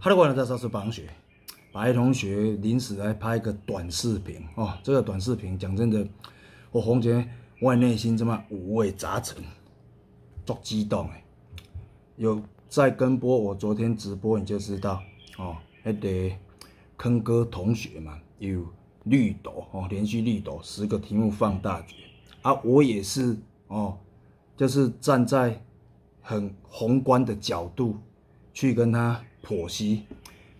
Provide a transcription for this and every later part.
Hello，大家好，我是白同学。白同学临时来拍一个短视频哦。这个短视频讲真的，我红姐我内心这么五味杂陈，足激动诶。有在跟播，我昨天直播你就知道哦。那个坑哥同学嘛，有绿豆哦，连续绿豆十个题目放大决啊。我也是哦，就是站在很宏观的角度。去跟他剖析，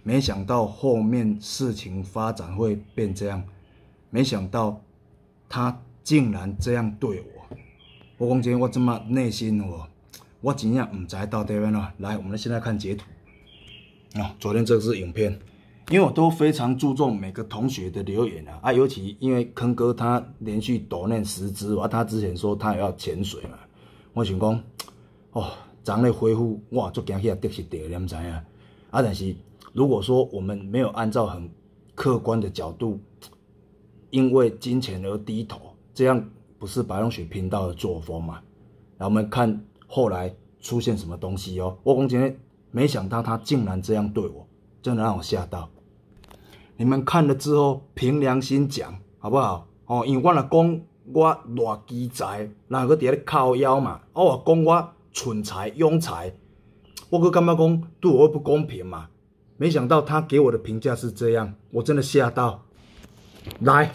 没想到后面事情发展会变这样，没想到他竟然这样对我，我讲姐，我怎么内心哦，我怎样唔知到底边了。来，我们现在看截图啊，昨天这是影片，因为我都非常注重每个同学的留言啊，啊，尤其因为坑哥他连续抖念十支，啊，他之前说他也要潜水嘛，我想讲，哦。长嘞恢复哇，就惊起来跌是你毋知影。啊，但是如果说我们没有按照很客观的角度，因为金钱而低头，这样不是白龙雪频道的作风嘛？然后我们看后来出现什么东西哦，我感觉没想到他竟然这样对我，真的让我吓到。你们看了之后，凭良心讲好不好？哦，因为我若讲我偌奇才，然后搁咧靠腰嘛，我讲我。蠢才庸才，我哥干妈公对我不公平嘛？没想到他给我的评价是这样，我真的吓到。来，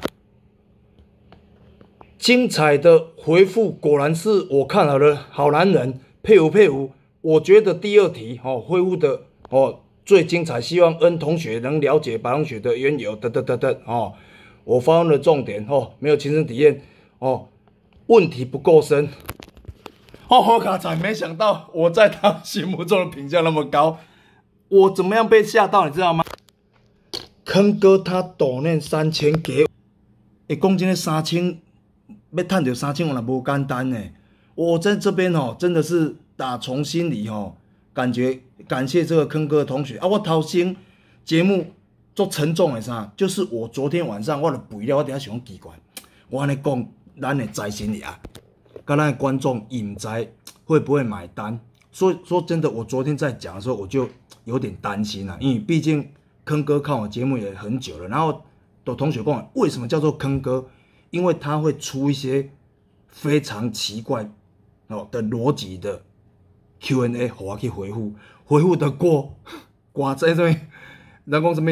精彩的回复果然是我看好的好男人，佩服佩服。我觉得第二题哦，恢复的哦最精彩，希望恩同学能了解白龙雪的缘由。得得得得哦，我发了重点哦，没有亲身体验哦，问题不够深。哦，我靠！仔，没想到我在他心目中的评价那么高，我怎么样被吓到？你知道吗？坑哥他抖念三千给，一公斤的三千，要赚到三千我也不简单呢。我在这边哦，真的是打从心里哦，感觉感谢这个坑哥的同学啊。我掏心节目做沉重的啥？就是我昨天晚上我的肥了，我顶下想讲奇怪，我安尼讲，咱的在心里啊。跟那观众引宅会不会买单？说说真的，我昨天在讲的时候，我就有点担心了，因为毕竟坑哥看我节目也很久了。然后，都同学问我为什么叫做坑哥，因为他会出一些非常奇怪哦的逻辑的 Q&A，好我去回复，回复的过，挂在这边，人讲什么？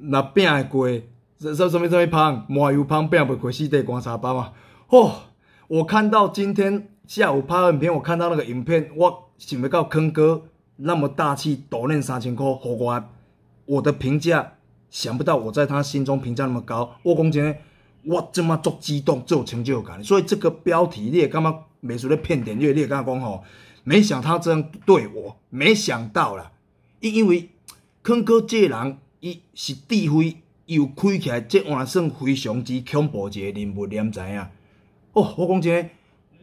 那饼会过，说说什么什么胖麻油胖饼不会过，四块瓜沙包嘛，哦。我看到今天下午拍影片，我看到那个影片，我想要到坑哥那么大气，多恁三千块，好乖。我的评价想不到我在他心中评价那么高，我讲真的，我这么足激动，这有成就感。所以这个标题，你也干嘛每时在骗点？你也敢讲吼，没想他这样对我，没想到啦。因因为坑哥这人，一，是智慧又开起来，这还算非常之恐怖一个人物脸知影？我讲姐，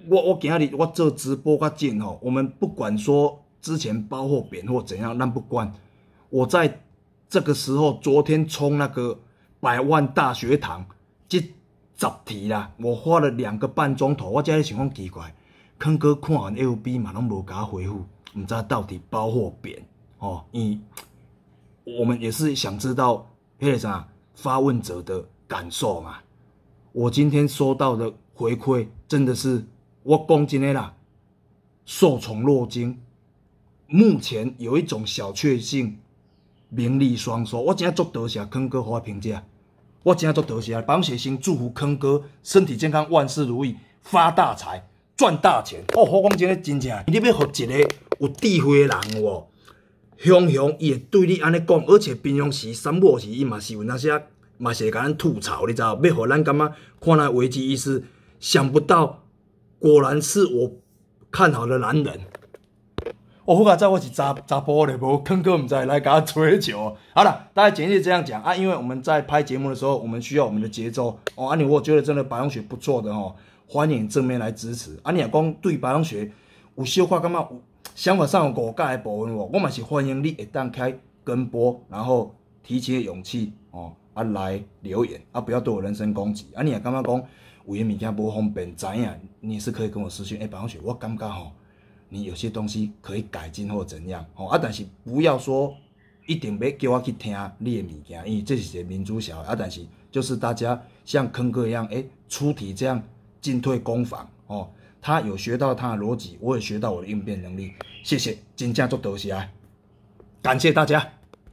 我我今日我这直播较镜哦，我们不管说之前包货扁货怎样，那不管。我在这个时候，昨天冲那个百万大学堂，即十题啦，我花了两个半钟头。我今日情况奇怪，坑哥看完 FB 嘛，拢无甲回复，唔知到底包货扁哦。你我们也是想知道，黑啥发问者的感受嘛。我今天收到的。回馈真的是我讲真的啦，受宠若惊。目前有一种小确幸，名利双收。我正啊做多谢坑哥我评价，我正啊做多谢帮板写祝福坑哥身体健康，万事如意，发大财，赚大钱。哦，我讲真的真正你要给一个有智慧的人哦，雄雄伊会对你安尼讲，而且平常时三不五时伊嘛是有那些，嘛是会甲咱吐槽你知道？要互咱感觉看来危机意识，想不到，果然是我看好的男人。我好卡知我是查查波的，无坑哥，唔在来给他吹求。好了，大家简日这样讲啊，因为我们在拍节目的时候，我们需要我们的节奏哦。啊，你我觉得真的白龙雪不错的哦，欢迎正面来支持。啊，你也讲对白龙雪有说话，干嘛想法上有误解的不稳我，我嘛是欢迎你一旦开跟播，然后提起勇气哦啊来留言啊，不要对我人身攻击。啊，你也干嘛讲？有些物件不方便知道，你是可以跟我私信。哎，白雪，我感觉吼，你有些东西可以改进或怎样哦。啊，但是不要说一定要叫我去听你的物件，因为这是一个民主小。啊，但是就是大家像坑哥一样，哎，出题这样进退攻防哦。他有学到他的逻辑，我也学到我的应变能力。谢谢，真正做到此啊，感谢大家。